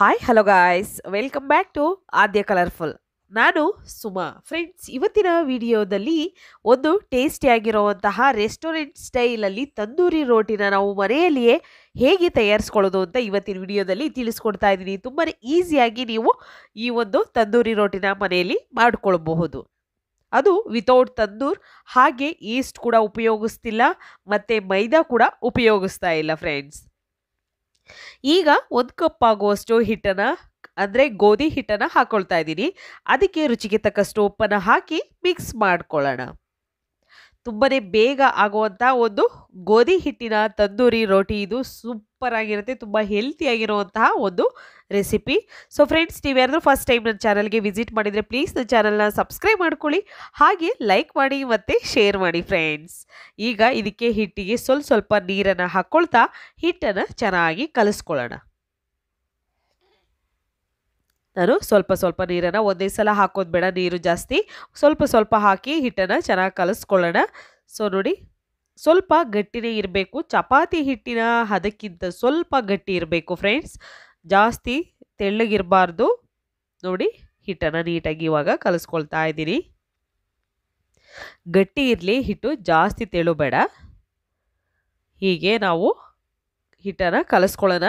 hi hello guys welcome back to Adya colourful ನಾನು Suma friends ಇವತ್ತಿನ ವಿಡಿಯೋದಲ್ಲಿ ಒಂದು ಟೇಸ್ಟಿಯಾಗಿರುವಂತಹ ರೆಸ್ಟೋರೆಂಟ್ ಸ್ಟೈಲಲ್ಲಿ ತಂದೂರಿ ರೋಟಿನ ನಾವು ಮನೆಯಲ್ಲಿಯೇ ಹೇಗೆ ತಯಾರಿಸ್ಕೊಳ್ಳೋದು ಅಂತ ಇವತ್ತಿನ ವಿಡಿಯೋದಲ್ಲಿ ತಿಳಿಸ್ಕೊಡ್ತಾ ಇದ್ದೀನಿ ತುಂಬಾ ಈಸಿಯಾಗಿ ನೀವು ಈ ಒಂದು ತಂದೂರಿ ರೋಟಿನ ಮನೆಯಲ್ಲಿ ಮಾಡಿಕೊಳ್ಬಹುದು ಅದು ವಿತೌಟ್ ತಂದೂರ್ ಹಾಗೆ ಈಸ್ಟ್ ಕೂಡ ಉಪಯೋಗಿಸ್ತಿಲ್ಲ ಮತ್ತು ಮೈದಾ ಕೂಡ ಉಪಯೋಗಿಸ್ತಾ ಇಲ್ಲ ಫ್ರೆಂಡ್ಸ್ ಈಗ ಒಂದು ಕಪ್ ಆಗುವಷ್ಟು ಹಿಟ್ಟನ್ನು ಅಂದರೆ ಗೋಧಿ ಹಿಟ್ಟನ್ನು ಹಾಕ್ಕೊಳ್ತಾ ಇದ್ದೀನಿ ಅದಕ್ಕೆ ರುಚಿಗೆ ತಕ್ಕಷ್ಟು ಉಪ್ಪನ್ನು ಹಾಕಿ ಮಿಕ್ಸ್ ಮಾಡ್ಕೊಳ್ಳೋಣ ತುಂಬನೇ ಬೇಗ ಆಗುವಂಥ ಒಂದು ಗೋಧಿ ಹಿಟ್ಟಿನ ತಂದೂರಿ ರೋಟಿ ಇದು ಸೂಪರ್ ಆಗಿರುತ್ತೆ ತುಂಬ ಹೆಲ್ತಿಯಾಗಿರುವಂತಹ ಒಂದು ರೆಸಿಪಿ ಸೊ ಫ್ರೆಂಡ್ಸ್ ಯಾರಾದರೂ ಫಸ್ಟ್ ಟೈಮ್ ನನ್ನ ಚಾನಲ್ಗೆ ವಿಸಿಟ್ ಮಾಡಿದರೆ ಪ್ಲೀಸ್ ನನ್ನ ಚಾನಲ್ನ ಸಬ್ಸ್ಕ್ರೈಬ್ ಮಾಡ್ಕೊಳ್ಳಿ ಹಾಗೆ ಲೈಕ್ ಮಾಡಿ ಮತ್ತು ಶೇರ್ ಮಾಡಿ ಫ್ರೆಂಡ್ಸ್ ಈಗ ಇದಕ್ಕೆ ಹಿಟ್ಟಿಗೆ ಸ್ವಲ್ಪ ಸ್ವಲ್ಪ ನೀರನ್ನು ಹಾಕ್ಕೊಳ್ತಾ ಹಿಟ್ಟನ್ನು ಚೆನ್ನಾಗಿ ಕಲಿಸ್ಕೊಳ್ಳೋಣ ನಾನು ಸ್ವಲ್ಪ ಸ್ವಲ್ಪ ನೀರನ್ನು ಒಂದೇ ಸಲ ಹಾಕೋದು ಬೇಡ ನೀರು ಜಾಸ್ತಿ ಸ್ವಲ್ಪ ಸ್ವಲ್ಪ ಹಾಕಿ ಹಿಟ್ಟನ್ನು ಚೆನ್ನಾಗಿ ಕಲಿಸ್ಕೊಳ್ಳೋಣ ಸೊ ನೋಡಿ ಸ್ವಲ್ಪ ಗಟ್ಟಿನೇ ಇರಬೇಕು ಚಪಾತಿ ಹಿಟ್ಟಿನ ಅದಕ್ಕಿಂತ ಸ್ವಲ್ಪ ಗಟ್ಟಿ ಇರಬೇಕು ಫ್ರೆಂಡ್ಸ್ ಜಾಸ್ತಿ ತೆಳ್ಳಗಿರಬಾರ್ದು ನೋಡಿ ಹಿಟ್ಟನ್ನು ನೀಟಾಗಿ ಇವಾಗ ಕಲಿಸ್ಕೊಳ್ತಾ ಇದ್ದೀನಿ ಗಟ್ಟಿ ಇರಲಿ ಹಿಟ್ಟು ಜಾಸ್ತಿ ತೆಳು ಬೇಡ ಹೀಗೆ ನಾವು ಹಿಟ್ಟನ್ನು ಕಲಿಸ್ಕೊಳ್ಳೋಣ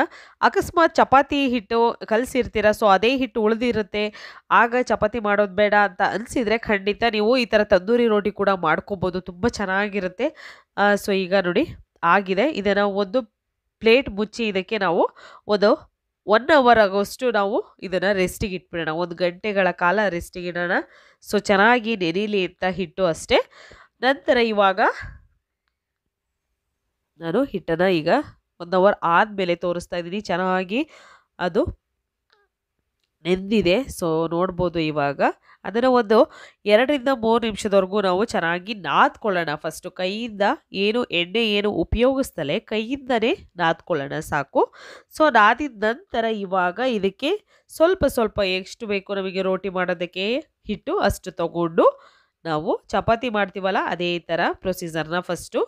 ಅಕಸ್ಮಾತ್ ಚಪಾತಿ ಹಿಟ್ಟು ಕಲಸಿರ್ತೀರ ಸೊ ಅದೇ ಹಿಟ್ಟು ಉಳಿದಿರುತ್ತೆ ಆಗ ಚಪಾತಿ ಮಾಡೋದು ಬೇಡ ಅಂತ ಅನಿಸಿದರೆ ಖಂಡಿತ ನೀವು ಈ ಥರ ತಂದೂರಿ ರೋಟಿ ಕೂಡ ಮಾಡ್ಕೊಬೋದು ತುಂಬ ಚೆನ್ನಾಗಿರುತ್ತೆ ಸೊ ಈಗ ನೋಡಿ ಆಗಿದೆ ಇದನ್ನು ಒಂದು ಪ್ಲೇಟ್ ಮುಚ್ಚಿ ಇದಕ್ಕೆ ನಾವು ಒಂದು ಒನ್ ಅವರ್ ಆಗೋಷ್ಟು ನಾವು ಇದನ್ನು ರೆಸ್ಟಿಗೆ ಇಟ್ಬಿಡೋಣ ಒಂದು ಗಂಟೆಗಳ ಕಾಲ ರೆಸ್ಟಿಗೆ ಇಡೋಣ ಸೊ ಚೆನ್ನಾಗಿ ನೆನೀಲಿ ಅಂತ ಹಿಟ್ಟು ಅಷ್ಟೇ ನಂತರ ಇವಾಗ ನಾನು ಹಿಟ್ಟನ್ನು ಈಗ ಒಂದು ಅವರ್ ಆದಮೇಲೆ ತೋರಿಸ್ತಾ ಇದ್ದೀನಿ ಚೆನ್ನಾಗಿ ಅದು ನೆಂದಿದೆ ಸೊ ನೋಡ್ಬೋದು ಇವಾಗ ಅದನ್ನು ಒಂದು ಎರಡರಿಂದ ಮೂರು ನಿಮಿಷದವರೆಗೂ ನಾವು ಚೆನ್ನಾಗಿ ನಾದ್ಕೊಳ್ಳೋಣ ಫಸ್ಟು ಕೈಯಿಂದ ಏನು ಎಣ್ಣೆ ಏನು ಉಪಯೋಗಿಸ್ತಲೇ ಕೈಯಿಂದನೇ ನಾದ್ಕೊಳ್ಳೋಣ ಸಾಕು ಸೊ ನಾದಿದ ನಂತರ ಇವಾಗ ಇದಕ್ಕೆ ಸ್ವಲ್ಪ ಸ್ವಲ್ಪ ಎಷ್ಟು ಬೇಕು ನಮಗೆ ರೋಟಿ ಮಾಡೋದಕ್ಕೆ ಹಿಟ್ಟು ಅಷ್ಟು ತಗೊಂಡು ನಾವು ಚಪಾತಿ ಮಾಡ್ತೀವಲ್ಲ ಅದೇ ಥರ ಪ್ರೊಸೀಜರ್ನ ಫಸ್ಟು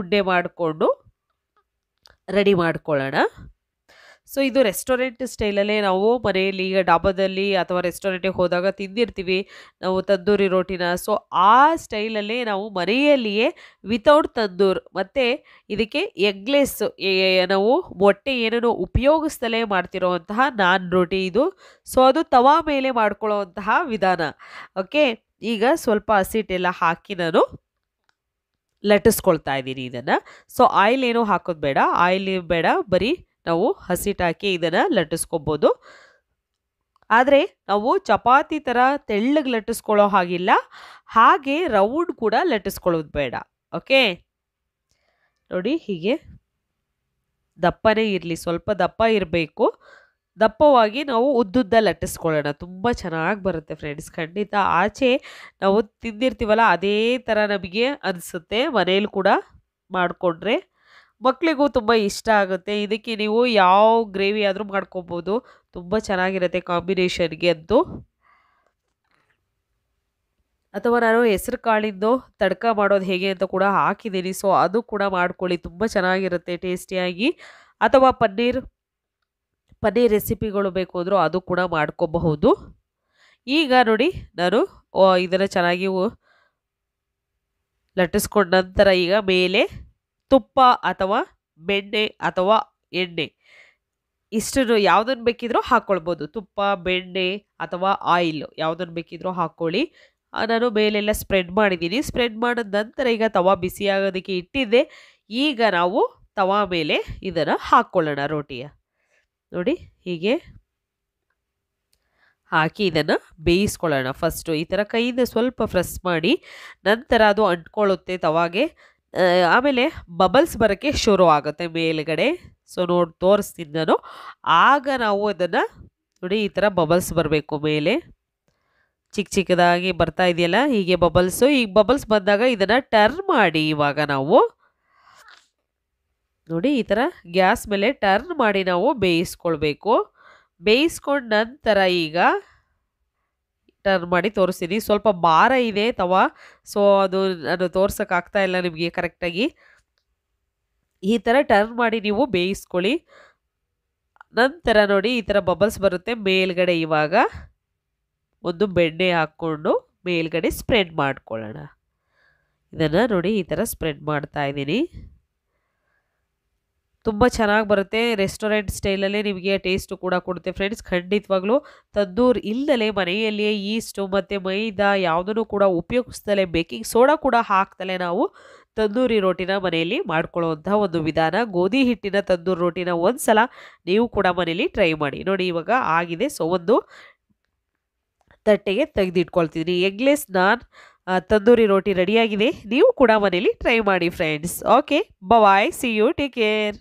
ಉಂಡೆ ಮಾಡಿಕೊಂಡು ರೆಡಿ ಮಾಡ್ಕೊಳ್ಳೋಣ ಸೊ ಇದು ರೆಸ್ಟೋರೆಂಟ್ ಸ್ಟೈಲಲ್ಲೇ ನಾವು ಮನೆಯಲ್ಲಿ ಈಗ ಡಾಬಾದಲ್ಲಿ ಅಥವಾ ರೆಸ್ಟೋರೆಂಟಿಗೆ ಹೋದಾಗ ತಿಂದಿರ್ತೀವಿ ನಾವು ತಂದೂರಿ ರೋಟಿನ ಸೊ ಆ ಸ್ಟೈಲಲ್ಲೇ ನಾವು ಮನೆಯಲ್ಲಿಯೇ ವಿತೌಟ್ ತಂದೂರ್ ಮತ್ತು ಇದಕ್ಕೆ ಎಗ್ಲೆಸ್ ನಾವು ಮೊಟ್ಟೆ ಏನೇನೋ ಉಪಯೋಗಿಸ್ತಲೇ ಮಾಡ್ತಿರೋವಂತಹ ನಾನ್ ರೋಟಿ ಇದು ಸೊ ಅದು ತವಾ ಮೇಲೆ ಮಾಡ್ಕೊಳ್ಳೋವಂತಹ ವಿಧಾನ ಓಕೆ ಈಗ ಸ್ವಲ್ಪ ಹಸಿಟ್ಟೆಲ್ಲ ಹಾಕಿ ನಾನು ಲಟ್ಟಿಸ್ಕೊಳ್ತಾ ಇದ್ದೀನಿ ಇದನ್ನು ಸೊ ಆಯಿಲ್ ಏನೂ ಹಾಕೋದು ಬೇಡ ಆಯಿಲ್ ಬೇಡ ಬರೀ ನಾವು ಹಸಿಟಾಕಿ ಇದನ್ನು ಲಟ್ಟಿಸ್ಕೊಬೋದು ಆದರೆ ನಾವು ಚಪಾತಿ ಥರ ತೆಳ್ಳಗೆ ಲಟ್ಟಿಸ್ಕೊಳ್ಳೋ ಹಾಗಿಲ್ಲ ಹಾಗೆ ರೌಂಡ್ ಕೂಡ ಲಟ್ಟಿಸ್ಕೊಳ್ಳೋದು ಬೇಡ ಓಕೆ ನೋಡಿ ಹೀಗೆ ದಪ್ಪನೇ ಇರಲಿ ಸ್ವಲ್ಪ ದಪ್ಪ ಇರಬೇಕು ದಪ್ಪವಾಗಿ ನಾವು ಉದ್ದುದ್ದ ಲಟ್ಟಿಸ್ಕೊಳ್ಳೋಣ ತುಂಬ ಚೆನ್ನಾಗಿ ಬರುತ್ತೆ ಫ್ರೆಂಡ್ಸ್ ಖಂಡಿತ ಆಚೆ ನಾವು ತಿಂದಿರ್ತೀವಲ್ಲ ಅದೇ ಥರ ನಮಗೆ ಅನಿಸುತ್ತೆ ಮನೇಲಿ ಕೂಡ ಮಾಡಿಕೊಂಡ್ರೆ ಮಕ್ಕಳಿಗೂ ತುಂಬ ಇಷ್ಟ ಆಗುತ್ತೆ ಇದಕ್ಕೆ ನೀವು ಯಾವ ಗ್ರೇವಿ ಆದರೂ ಮಾಡ್ಕೊಬೋದು ತುಂಬ ಚೆನ್ನಾಗಿರುತ್ತೆ ಕಾಂಬಿನೇಷನ್ಗೆ ಅಂತೂ ಅಥವಾ ನಾನು ಹೆಸರು ಕಾಳಿಂದು ತಡ್ಕ ಮಾಡೋದು ಹೇಗೆ ಅಂತ ಕೂಡ ಹಾಕಿದ್ದೀನಿ ಸೊ ಅದು ಕೂಡ ಮಾಡ್ಕೊಳ್ಳಿ ತುಂಬ ಚೆನ್ನಾಗಿರುತ್ತೆ ಟೇಸ್ಟಿಯಾಗಿ ಅಥವಾ ಪನ್ನೀರ್ ಪನ್ನೀರ್ ರೆಸಿಪಿಗಳು ಬೇಕು ಅಂದರೂ ಅದು ಕೂಡ ಮಾಡ್ಕೋಬಹುದು ಈಗ ನೋಡಿ ನಾನು ಇದನ್ನು ಚೆನ್ನಾಗಿ ಲಟ್ಟಿಸ್ಕೊಂಡ ನಂತರ ಈಗ ಮೇಲೆ ತುಪ್ಪ ಅಥವಾ ಬೆಣ್ಣೆ ಅಥವಾ ಎಣ್ಣೆ ಇಷ್ಟನ್ನು ಯಾವುದನ್ನು ಬೇಕಿದ್ರೂ ಹಾಕ್ಕೊಳ್ಬೋದು ತುಪ್ಪ ಬೆಣ್ಣೆ ಅಥವಾ ಆಯಿಲ್ ಯಾವುದನ್ನು ಬೇಕಿದ್ರೂ ಹಾಕ್ಕೊಳ್ಳಿ ನಾನು ಮೇಲೆಲ್ಲ ಸ್ಪ್ರೆಡ್ ಮಾಡಿದ್ದೀನಿ ಸ್ಪ್ರೆಡ್ ಮಾಡಿದ ನಂತರ ಈಗ ತವಾ ಬಿಸಿಯಾಗೋದಕ್ಕೆ ಇಟ್ಟಿದ್ದೆ ಈಗ ನಾವು ತವಾ ಮೇಲೆ ಇದನ್ನು ಹಾಕ್ಕೊಳ್ಳೋಣ ರೋಟಿಯ ನೋಡಿ ಹೀಗೆ ಹಾಕಿ ಇದನ್ನು ಬೇಯಿಸ್ಕೊಳ್ಳೋಣ ಫಸ್ಟು ಈ ಥರ ಕೈಯಿಂದ ಸ್ವಲ್ಪ ಫ್ರೆಸ್ ಮಾಡಿ ನಂತರ ಅದು ಅಂಟ್ಕೊಳ್ಳುತ್ತೆ ತವಾಗೆ ಆಮೇಲೆ ಬಬಲ್ಸ್ ಬರೋಕ್ಕೆ ಶುರು ಆಗುತ್ತೆ ಮೇಲುಗಡೆ ಸೊ ನೋಡಿ ತೋರಿಸ್ತೀನಿ ನಾನು ಆಗ ನಾವು ಅದನ್ನು ನೋಡಿ ಈ ಥರ ಬಬಲ್ಸ್ ಬರಬೇಕು ಮೇಲೆ ಚಿಕ್ಕ ಚಿಕ್ಕದಾಗಿ ಬರ್ತಾ ಇದೆಯಲ್ಲ ಹೀಗೆ ಬಬಲ್ಸು ಈಗ ಬಬಲ್ಸ್ ಬಂದಾಗ ಇದನ್ನು ಟರ್ನ್ ಮಾಡಿ ಇವಾಗ ನಾವು ನೋಡಿ ಈ ಥರ ಗ್ಯಾಸ್ ಮೇಲೆ ಟರ್ನ್ ಮಾಡಿ ನಾವು ಬೇಯಿಸ್ಕೊಳ್ಬೇಕು ಬೇಯಿಸ್ಕೊಂಡ ನಂತರ ಈಗ ಟರ್ನ್ ಮಾಡಿ ತೋರಿಸ್ತೀನಿ ಸ್ವಲ್ಪ ಭಾರ ಇದೆ ತವಾ ಸೊ ಅದು ನಾನು ತೋರ್ಸೋಕ್ಕಾಗ್ತಾ ಇಲ್ಲ ನಿಮಗೆ ಕರೆಕ್ಟಾಗಿ ಈ ಥರ ಟರ್ನ್ ಮಾಡಿ ನೀವು ಬೇಯಿಸ್ಕೊಳ್ಳಿ ನಂತರ ನೋಡಿ ಈ ಥರ ಬಬಲ್ಸ್ ಬರುತ್ತೆ ಮೇಲ್ಗಡೆ ಇವಾಗ ಒಂದು ಬೆಣ್ಣೆ ಹಾಕ್ಕೊಂಡು ಮೇಲ್ಗಡೆ ಸ್ಪ್ರೆಡ್ ಮಾಡ್ಕೊಳ್ಳೋಣ ಇದನ್ನು ನೋಡಿ ಈ ಥರ ಸ್ಪ್ರೆಡ್ ಮಾಡ್ತಾ ಇದ್ದೀನಿ ತುಂಬ ಚೆನ್ನಾಗಿ ಬರುತ್ತೆ ರೆಸ್ಟೋರೆಂಟ್ ಸ್ಟೈಲಲ್ಲೇ ನಿಮಗೆ ಟೇಸ್ಟು ಕೂಡ ಕೊಡುತ್ತೆ ಫ್ರೆಂಡ್ಸ್ ಖಂಡಿತವಾಗ್ಲೂ ತದ್ದೂರ್ ಇಲ್ಲದಲೇ ಮನೆಯಲ್ಲಿಯೇ ಈಸ್ಟು ಮತ್ತು ಮೈದಾ ಯಾವುದನ್ನು ಕೂಡ ಉಪಯೋಗಿಸ್ದಲೇ ಬೇಕಿಂಗ್ ಸೋಡಾ ಕೂಡ ಹಾಕ್ತಲೇ ನಾವು ತಂದೂರಿ ರೋಟಿನ ಮನೆಯಲ್ಲಿ ಮಾಡ್ಕೊಳ್ಳೋವಂಥ ಒಂದು ವಿಧಾನ ಗೋಧಿ ಹಿಟ್ಟಿನ ತಂದೂರಿ ರೋಟಿನ ಒಂದು ಸಲ ನೀವು ಕೂಡ ಮನೆಯಲ್ಲಿ ಟ್ರೈ ಮಾಡಿ ನೋಡಿ ಇವಾಗ ಆಗಿದೆ ಸೊ ಒಂದು ತಟ್ಟೆಗೆ ತೆಗೆದಿಟ್ಕೊಳ್ತಿದ್ದೀನಿ ಎಗ್ಲೆಸ್ ನಾನ್ ತಂದೂರಿ ರೋಟಿ ರೆಡಿಯಾಗಿದೆ ನೀವು ಕೂಡ ಮನೇಲಿ ಟ್ರೈ ಮಾಡಿ friends okay bye see you take care